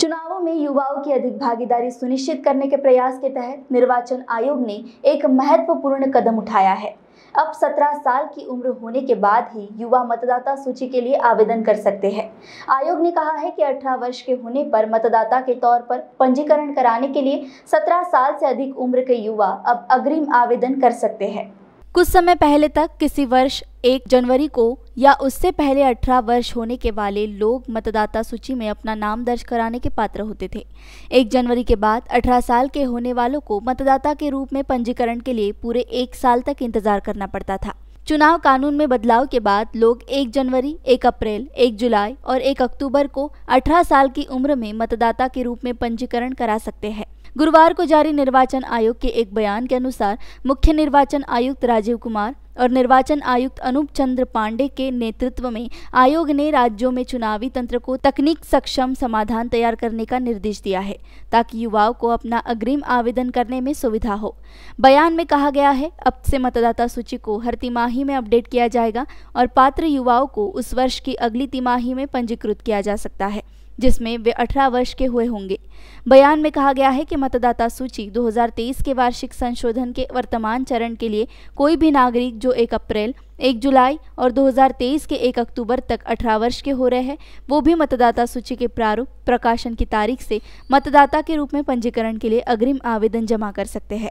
चुनावों में युवाओं की अधिक भागीदारी सुनिश्चित करने के प्रयास के तहत निर्वाचन आयोग ने एक महत्वपूर्ण कदम उठाया है अब 17 साल की उम्र होने के बाद ही युवा मतदाता सूची के लिए आवेदन कर सकते हैं आयोग ने कहा है कि 18 वर्ष के होने पर मतदाता के तौर पर पंजीकरण कराने के लिए 17 साल से अधिक उम्र के युवा अब अग्रिम आवेदन कर सकते हैं कुछ समय पहले तक किसी वर्ष एक जनवरी को या उससे पहले अठारह वर्ष होने के वाले लोग मतदाता सूची में अपना नाम दर्ज कराने के पात्र होते थे एक जनवरी के बाद अठारह साल के होने वालों को मतदाता के रूप में पंजीकरण के लिए पूरे एक साल तक इंतजार करना पड़ता था चुनाव कानून में बदलाव के बाद लोग 1 जनवरी 1 अप्रैल 1 जुलाई और 1 अक्टूबर को 18 साल की उम्र में मतदाता के रूप में पंजीकरण करा सकते हैं गुरुवार को जारी निर्वाचन आयोग के एक बयान के अनुसार मुख्य निर्वाचन आयुक्त राजीव कुमार और निर्वाचन आयुक्त अनूप चंद्र पांडे के नेतृत्व में आयोग ने राज्यों में चुनावी तंत्र को तकनीक सक्षम समाधान तैयार करने का निर्देश दिया है ताकि युवाओं को अपना अग्रिम आवेदन करने में सुविधा हो बयान में कहा गया है अब से मतदाता सूची को हर तिमाही में अपडेट किया जाएगा और पात्र युवाओं को उस वर्ष की अगली तिमाही में पंजीकृत किया जा सकता है जिसमें वे 18 वर्ष के हुए होंगे बयान में कहा गया है कि मतदाता सूची 2023 के वार्षिक संशोधन के वर्तमान चरण के लिए कोई भी नागरिक जो 1 अप्रैल 1 जुलाई और 2023 के 1 अक्टूबर तक 18 वर्ष के हो रहे हैं वो भी मतदाता सूची के प्रारूप प्रकाशन की तारीख से मतदाता के रूप में पंजीकरण के लिए अग्रिम आवेदन जमा कर सकते हैं